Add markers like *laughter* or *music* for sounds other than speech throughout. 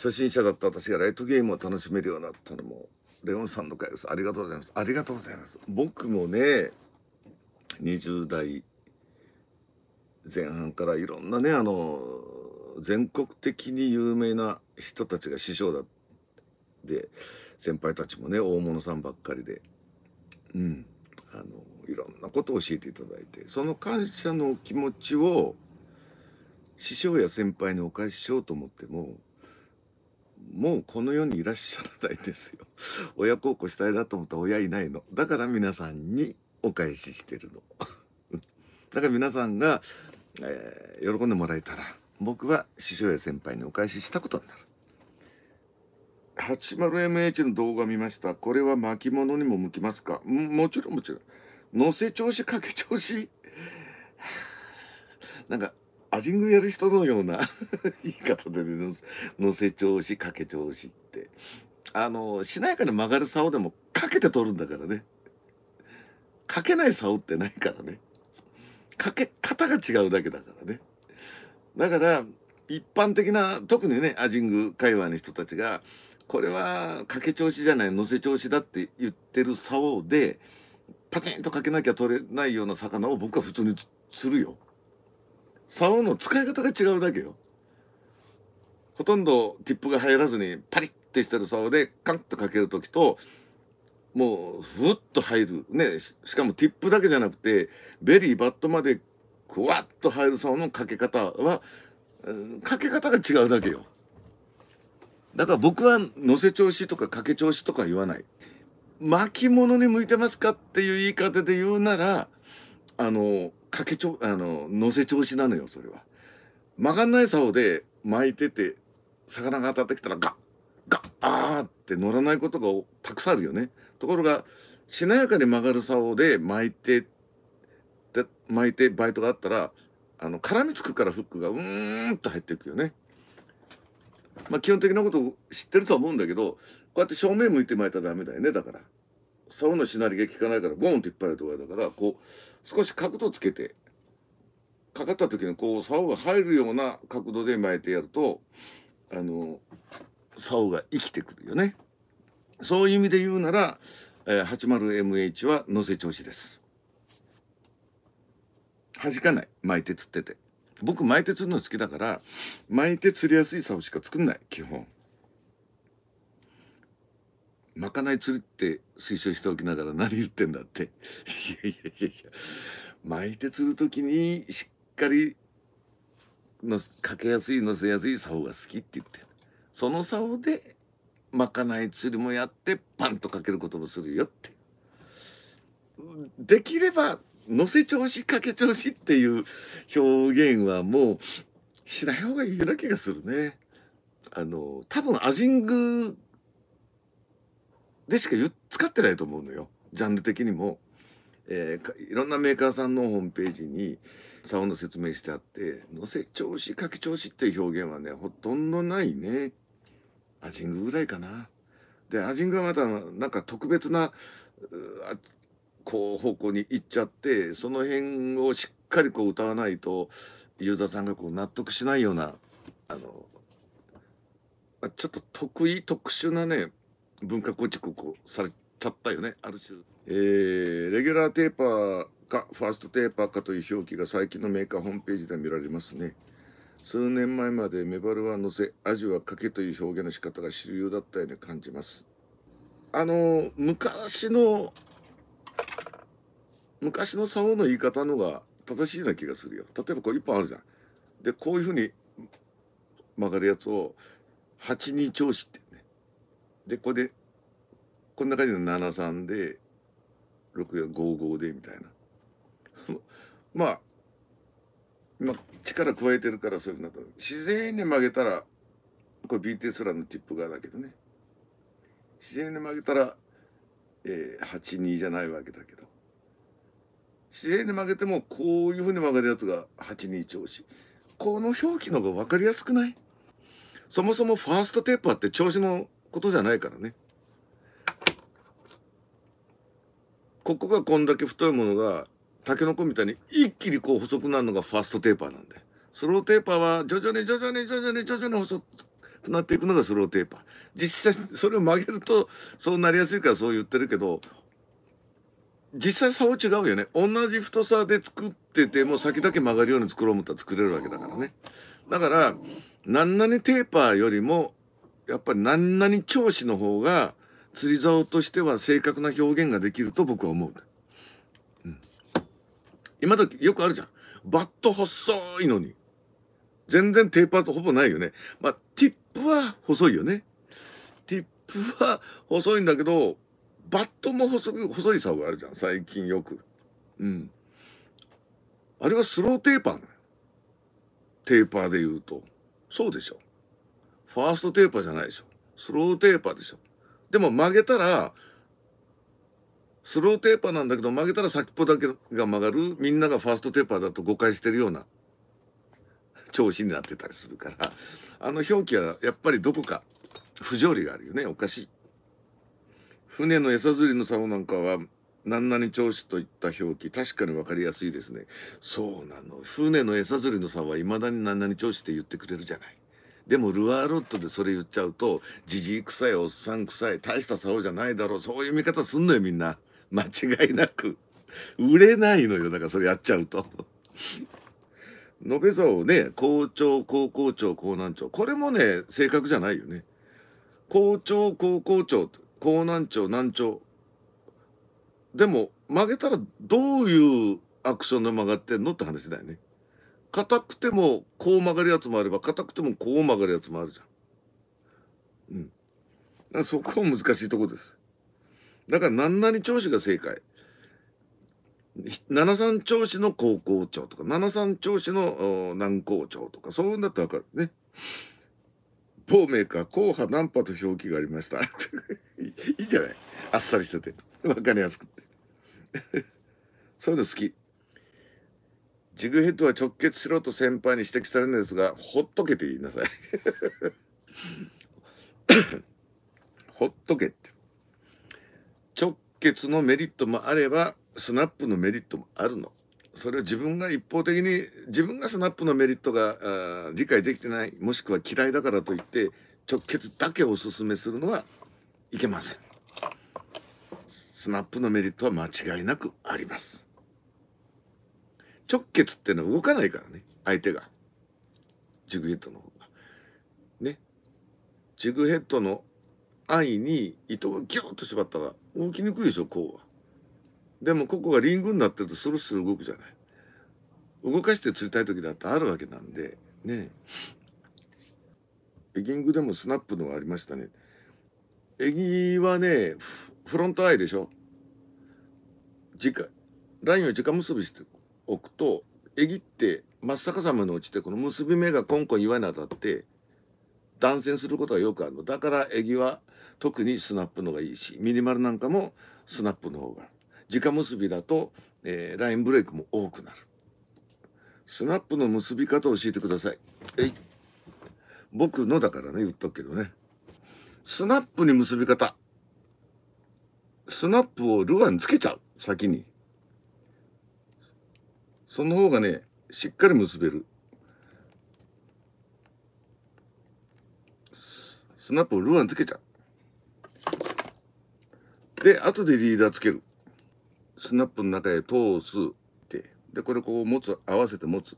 初心者だった私がライトゲームを楽しめるようになったのもレオンさんの回ですありがとうございますありがとうございます僕もね20代前半からいろんなねあの全国的に有名な人たちが師匠だで先輩たちもね大物さんばっかりでうんあのいろんなことを教えていただいてその感謝の気持ちを師匠や先輩にお返ししようと思ってももうこの世にいらっしゃらないですよ。*laughs* 親孝行したいなと思ったら親いないの。だから皆さんにお返ししてるの。*laughs* だから皆さんが、えー、喜んでもらえたら、僕は師匠や先輩にお返ししたことになる。80MH の動画見ました。これは巻物にも向きますかもちろんもちろん。乗せ調子かけ調子 *laughs* なんかアジングやる人のような *laughs* 言い方で乗せ調子、かけ調子って。あの、しなやかに曲がる竿でもかけて取るんだからね。かけない竿ってないからね。かけ方が違うだけだからね。だから、一般的な、特にね、アジング界隈の人たちが、これはかけ調子じゃない、乗せ調子だって言ってる竿で、パチンとかけなきゃ取れないような魚を僕は普通に釣るよ。竿の使い方が違うだけよほとんどティップが入らずにパリッてしてる竿でカンッとかける時ともうふっと入るねしかもティップだけじゃなくてベリーバットまでクワッと入る竿のかけ方は、うん、かけ方が違うだけよだから僕は乗せ調子とかかけ調子とか言わない巻物に向いてますかっていう言い方で言うならあのかけちょあの乗せ調子なのよそれは。曲がんない竿で巻いてて魚が当たってきたらガッガッあーって乗らないことがたくさんあるよね。ところがしなやかに曲がる竿で巻いてで巻いてバイトがあったらあの絡みつくからフックがうーんと入っていくよね。まあ、基本的なことを知ってるとは思うんだけどこうやって正面向いて巻いたらダメだよねだから。竿のしなりが効かないからボンって引っ張るところだからこう少し角度つけてかかった時にこう竿が入るような角度で巻いてやるとあの竿が生きてくるよね。そういう意味で言うなら、えー、80MH は乗せ調子です。弾かない巻いて釣ってて。僕巻いて釣るの好きだから巻いて釣りやすい竿しか作んない基本。まかない釣りって推奨しておきながら何言ってんだって。いやいやいやいや。巻いて釣る時にしっかりのかけやすいのせやすい竿が好きって言ってその竿でまかない釣りもやってパンとかけることもするよってできればのせ調子かけ調子っていう表現はもうしない方がいいような気がするね。あの多分アジングでしか使ってないと思うのよジャンル的にも、えー、いろんなメーカーさんのホームページにサウンド説明してあって「のせ調子書き調子」っていう表現はねほとんどないねアジングぐらいかな。でアジングはまたなんか特別なこう方向に行っちゃってその辺をしっかりこう歌わないとユーザーさんがこう納得しないようなあのちょっと得意特殊なね文化構築をこうされちゃったよねある種、えー、レギュラーテーパーかファーストテーパーかという表記が最近のメーカーホームページで見られますね数年前までメバルは乗せアジはかけという表現の仕方が主流だったように感じますあの昔の昔の竿の言い方のが正しいな気がするよ例えばこう1本あるじゃんでこういうふうに曲がるやつを八二調子ってねでこれでこんな感じ73で6が55でみたいな *laughs* まあ今力加えてるからそういうふうになった自然に曲げたらこれ BTS ランのティップ側だけどね自然に曲げたら、えー、82じゃないわけだけど自然に曲げてもこういうふうに曲がるやつが82調子この表記の方が分かりやすくないそもそもファーストテープあって調子のことじゃないからね。ここがこんだけ太いものがタケノコみたいに一気にこう細くなるのがファーストテーパーなんでスローテーパーは徐々に徐々に徐々に徐々に細くなっていくのがスローテーパー実際それを曲げるとそうなりやすいからそう言ってるけど実際差は違うよね同じ太さで作ってても先だけ曲がるように作ろうと思ったら作れるわけだからねだから何々テーパーよりもやっぱり何々調子の方が釣り竿としては正確な表現ができると僕は思う。うん、今時よくあるじゃん。バット細いのに。全然テーパーとほぼないよね。まあ、ティップは細いよね。ティップは細いんだけど、バットも細い、細い竿があるじゃん。最近よく。うん。あれはスローテーパーなのテーパーで言うと。そうでしょ。ファーストテーパーじゃないでしょ。スローテーパーでしょ。でも曲げたらスローテーパーなんだけど曲げたら先っぽだけが曲がるみんながファーストテーパーだと誤解してるような調子になってたりするからあの表記はやっぱりどこか不条理があるよねおかしい。船の餌釣りの竿なんかは何々調子といった表記確かに分かりやすいですねそうなの船の餌釣りの竿はいまだに何々調子って言ってくれるじゃないでもルアーロットでそれ言っちゃうとじじい臭いおっさん臭い大した竿じゃないだろうそういう見方すんのよみんな間違いなく売れないのよだからそれやっちゃうと。延べ竿ね校長高校長高難長これもね性格じゃないよね。校長高校長高難長難長でも曲げたらどういうアクションで曲がってんのって話だよね。硬くてもこう曲がるやつもあれば硬くてもこう曲がるやつもあるじゃん。うん。そこは難しいとこです。だから何々調子が正解。七三調子の高校長とか七三調子の南校長とかそういうんだったら分かるね。某メーカー「硬派ナ派と表記がありました *laughs* いいじゃないあっさりしてて分かりやすくて *laughs* そういうの好きジグヘッドは直結しろと先輩に指摘されるんですが、ほっとけて言いなさい。*laughs* ほっとけって。直結のメリットもあれば、スナップのメリットもあるの。それを自分が一方的に自分がスナップのメリットが理解できてないもしくは嫌いだからといって直結だけおすすめするのはいけませんスナップのメリットは間違いなくあります直結っていうのは動かないからね、相手が。ジグヘッドの方が。ね。ジグヘッドの愛に糸がギュッと縛ったら動きにくいでしょ、こうは。でもここがリングになってるとスルスル動くじゃない。動かして釣りたい時だってあるわけなんで、ね。エギングでもスナップのがありましたね。エギはね、フロントアイでしょ。直、ラインを直結びして置くとえぎって真っ逆さまに落ちてこの結び目がコンコン岩に当たって断線することがよくあるのだからえぎは特にスナップの方がいいしミニマルなんかもスナップの方が直結びだと、えー、ラインブレイクも多くなるスナップの結び方を教えてくださいえい僕のだからね言っとくけどねスナップに結び方スナップをルアーにつけちゃう先にその方がねしっかり結べるスナップをルアーにつけちゃうで後でリーダーつけるスナップの中へ通すってでこれこう持つ合わせて持つ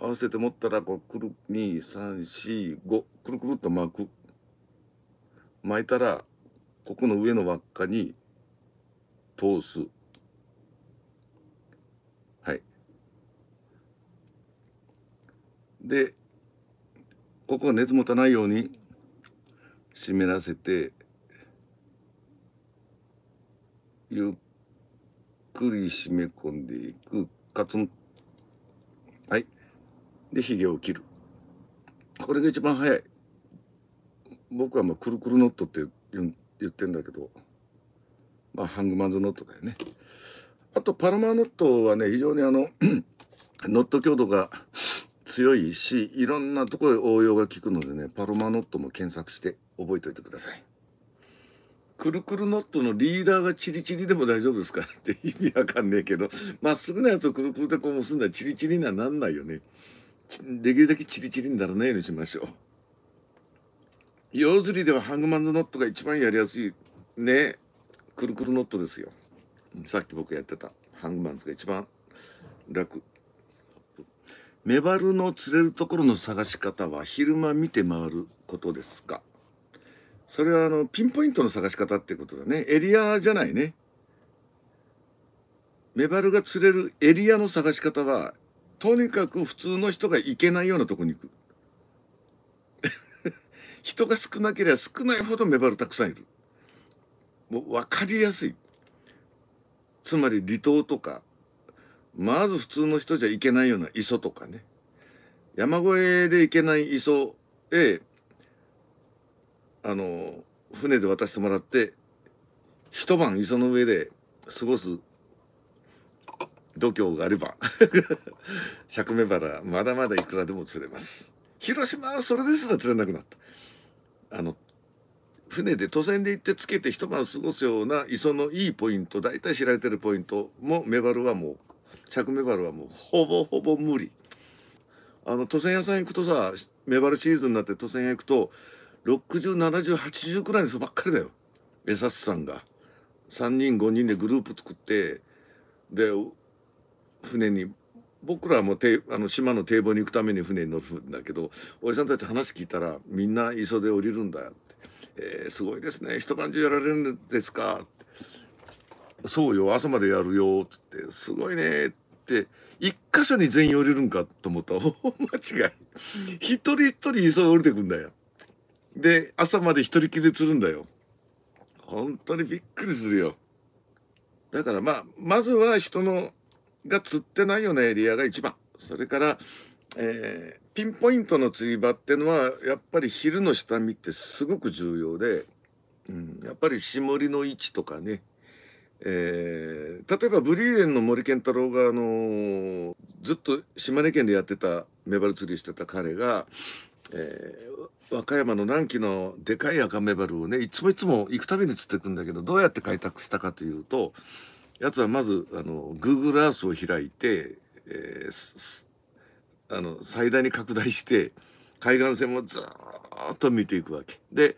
合わせて持ったらこうくる2345くるくるっと巻く巻いたらここの上の輪っかに通すでここは熱持たないように湿らせてゆっくり締め込んでいくカツンはいでひげを切るこれが一番早い僕はまあくるくるノットって言ってんだけどまあハングマンズノットだよねあとパラマーノットはね非常にあの *clears throat* ノット強度が強いしいろんなところで応用が効くのでねパロマノットも検索して覚えておいてください。くるくるノットのリーダーがチリチリでも大丈夫ですかって意味わかんねえけどまっすぐなやつをくるくるでこう結んだらチリチリにはなんないよね。できるだけチリチリにならないようにしましょう。用釣りではハングマンズノットが一番やりやすいねくるくるノットですよ。さっき僕やってたハングマンズが一番楽。メバルの釣れるところの探し方は昼間見て回ることですかそれはあのピンポイントの探し方ってことだねエリアじゃないねメバルが釣れるエリアの探し方はとにかく普通の人が行けないようなとこに行く *laughs* 人が少なければ少ないほどメバルたくさんいるもう分かりやすいつまり離島とかまず普通の人じゃ行けないような磯とかね山越えで行けない磯へあの船で渡してもらって一晩磯の上で過ごす度胸があれば *laughs* 釈目腹まだまだいくらでも釣れます広島はそれですら釣れなくなったあの船で渡船で行ってつけて一晩過ごすような磯のいいポイント大体知られてるポイントもメバルはもう着メバルはもうほぼほぼ無理あの、都線屋さん行くとさ、メバルシーズンになって都船屋行くと、60、70、80くらいの人ばっかりだよ。エサスさんが。3人、5人でグループ作って、で、船に、僕らはもてあの島の堤防に行くために船に乗るんだけど、おじさんたち話聞いたら、みんな磯で降りるんだって。えー、すごいですね。一晩中やられるんですか。そうよ、朝までやるよ、つって、すごいね、って、一箇所に全員降りるんかと思ったら、*laughs* 間違い。一人一人急い降りてくんだよ。で、朝まで一人きり釣るんだよ。本当にびっくりするよ。だからまあ、まずは人の、が釣ってないようなエリアが一番。それから、えー、ピンポイントの釣り場ってのは、やっぱり昼の下見ってすごく重要で、うん、やっぱり霜降りの位置とかね、えー、例えばブリーデンの森健太郎が、あのー、ずっと島根県でやってたメバル釣りしてた彼が、えー、和歌山の南紀のでかい赤メバルをねいつもいつも行くたびに釣ってくんだけどどうやって開拓したかというとやつはまずあの Google Earth を開いて、えー、あの最大に拡大して海岸線もずっと見ていくわけ。で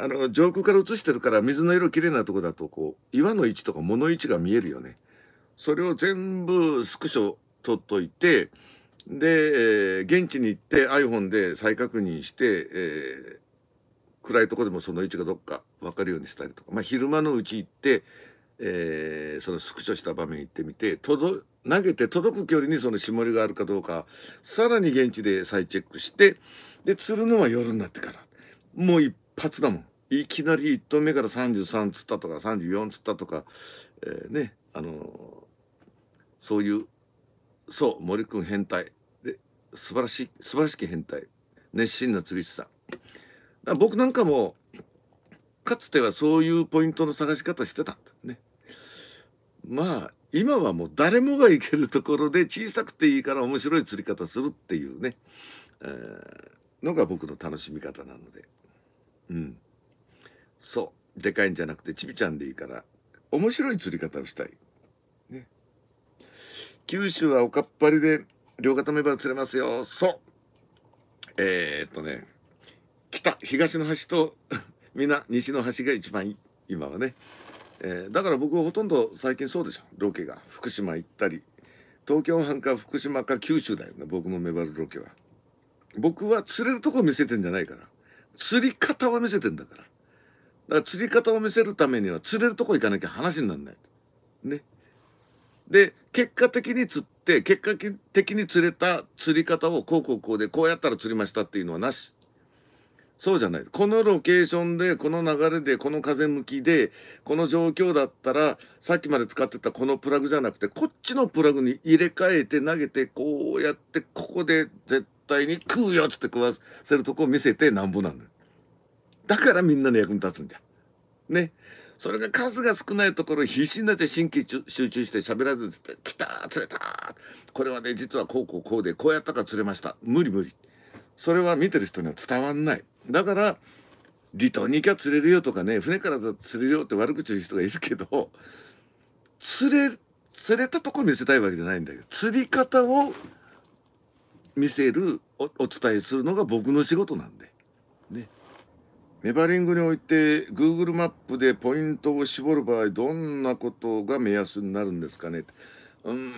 あの上空から映してるから水の色きれいなとこだとこう岩の位置とか物位置が見えるよね。それを全部スクショ取っといてで、えー、現地に行って iPhone で再確認して、えー、暗いとこでもその位置がどっか分かるようにしたりとか、まあ、昼間のうち行って、えー、そのスクショした場面行ってみて届投げて届く距離にその絞りがあるかどうかさらに現地で再チェックしてで釣るのは夜になってからもう一発だもん。いきなり1投目から33釣ったとか34釣ったとか、えー、ねあのー、そういうそう森君変態で素晴らしい素晴らしき変態熱心な釣り師さん僕なんかもかつてはそういうポイントの探し方してたんだねまあ今はもう誰もが行けるところで小さくていいから面白い釣り方するっていうね、えー、のが僕の楽しみ方なのでうん。そうでかいんじゃなくてちびちゃんでいいから面白い釣り方をしたい、ね、九州はおかっぱりで両方メバば釣れますよそうえー、っとね北東の端と *laughs* みんな、西の端が一番いい今はね、えー、だから僕はほとんど最近そうでしょロケが福島行ったり東京半か福島か九州だよね僕のメバルロケは僕は釣れるとこ見せてんじゃないから釣り方は見せてんだからから釣り方を見せるためには釣れるとこ行かなきゃ話になんない。ね。で、結果的に釣って、結果的に釣れた釣り方をこうこうこうで、こうやったら釣りましたっていうのはなし。そうじゃない。このロケーションで、この流れで、この風向きで、この状況だったら、さっきまで使ってたこのプラグじゃなくて、こっちのプラグに入れ替えて投げて、こうやって、ここで絶対に食うよっつって食わせるとこを見せてなんぼなんだよ。だからみんなの役に立つんじゃ。ね。それが数が少ないところ必死になって神経集中して喋らずに「来た釣れた!」これはね実はこうこうこうでこうやったか釣れました無理無理それは見てる人には伝わんないだから離島に行きゃ釣れるよとかね船から釣れるよって悪口言う人がいるけど釣れ釣れたとこ見せたいわけじゃないんだけど釣り方を見せるお伝えするのが僕の仕事なんでメバリングにおいて Google マップでポイントを絞る場合どんなことが目安になるんですかねうん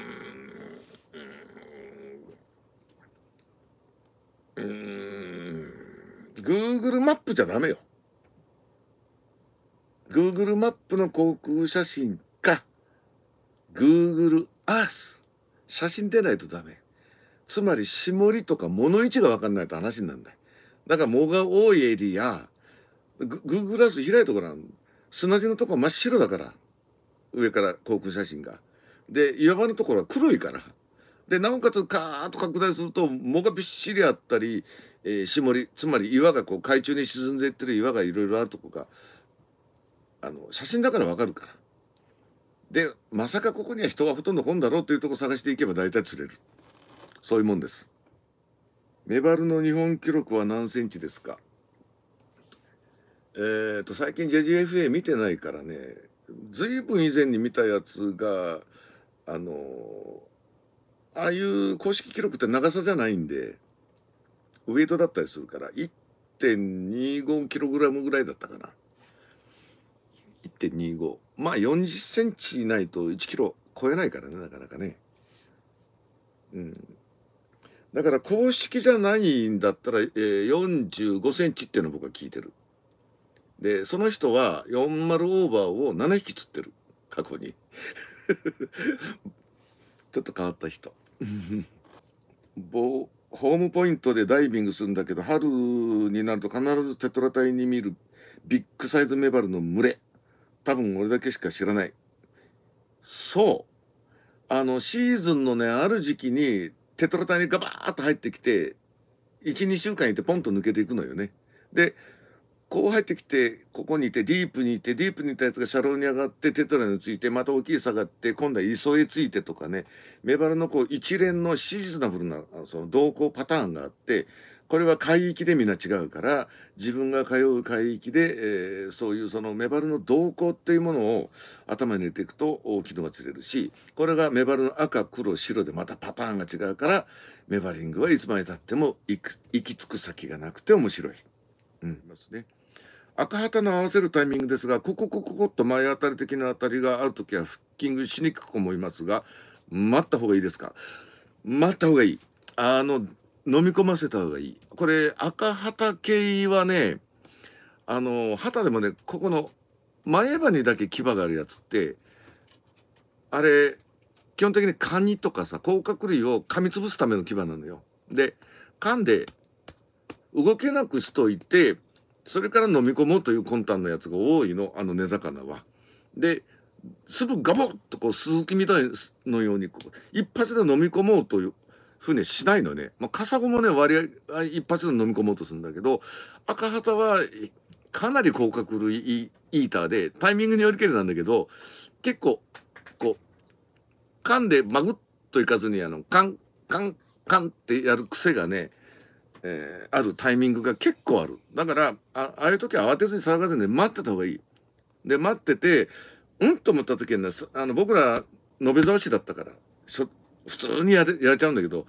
うん Google マップじゃダメよ Google マップの航空写真か Google Earth 写真出ないとダメつまり絞りとか物位置が分かんないと話になるんだだから藻が多いエリアグーグルアース開いとこなん砂地のとこは真っ白だから上から航空写真がで岩場のところは黒いからでなおかつカーッと拡大すると藻がびっしりあったり、えー、霜りつまり岩がこう海中に沈んでいってる岩がいろいろあるとこがあの写真だからわかるからでまさかここには人がほとんど来んだろうというとこ探していけば大体釣れるそういうもんですメバルの日本記録は何センチですかえーと、最近 JGFA 見てないからね随分以前に見たやつがあのああいう公式記録って長さじゃないんでウエイトだったりするから1.25 k g ぐらいだったかな1.25まあ40センチないと1キロ超えないからねなかなかねうんだから公式じゃないんだったら、えー、45センチっていうのを僕は聞いてるで、その人は40オーバーを7匹釣ってる。過去に。*laughs* ちょっと変わった人。ボホームポイントでダイビングするんだけど、春になると必ずテトラ隊に見るビッグサイズメバルの群れ。多分俺だけしか知らない。そう。あの、シーズンのね、ある時期にテトラ隊にガバーッと入ってきて、1、2週間いてポンと抜けていくのよね。で、こう入ってきてここにいてディープにいてディープにいたやつが車両に上がってテトラについてまた大きい下がって今度は磯へついてとかねメバルのこう一連のシーズナブルなその動向パターンがあってこれは海域でみんな違うから自分が通う海域で、えー、そういうそのメバルの動向っていうものを頭に入れていくと大いのが釣れるしこれがメバルの赤黒白でまたパターンが違うからメバリングはいつまでたっても行き着く先がなくて面白い。うん、いますね。赤旗の合わせるタイミングですが、こここここっと前当たり的な当たりがある時はフッキングしにくく思いますが、待った方がいいですか待った方がいい。あの、飲み込ませた方がいい。これ、赤旗系はね、あの、旗でもね、ここの前歯にだけ牙があるやつって、あれ、基本的にカニとかさ、甲殻類を噛みつぶすための牙なのよ。で、噛んで動けなくしといてそれから飲み込もうという魂胆のやつが多いのあの根魚は。ですぐガボッとこう鈴木みたいのように一発で飲み込もうという船しないのね。まあ、カサゴもね割合一発で飲み込もうとするんだけど赤旗はかなり甲殻類イーターでタイミングによりけりなんだけど結構こう噛んでまぐっといかずにあのカンカンカンってやる癖がねえー、あるタイミングが結構ある。だから、ああいう時は慌てずに騒がずに、待ってた方がいい。で、待ってて、うんと思った時にあの、僕ら、延べ沢市だったから、普通にやれやれちゃうんだけど、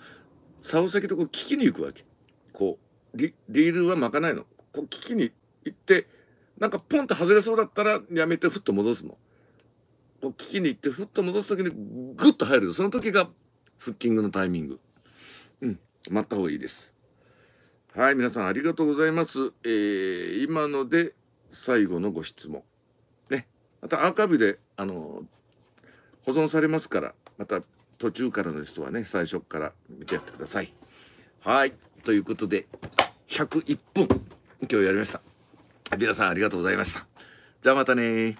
竿先とこう聞きに行くわけ。こう、リリールは巻かないの。こう聞きに行って、なんかポンと外れそうだったらやめてふっと戻すの。こう聞きに行ってふっと戻す時にグッと入る。その時がフッキングのタイミング。うん、待った方がいいです。はい、皆さんありがとうございます。えー、今ので最後のご質問。ね。またアーカイブで、あのー、保存されますから、また途中からの人はね、最初から見てやってください。はい。ということで、101分、今日やりました。皆さんありがとうございました。じゃあまたね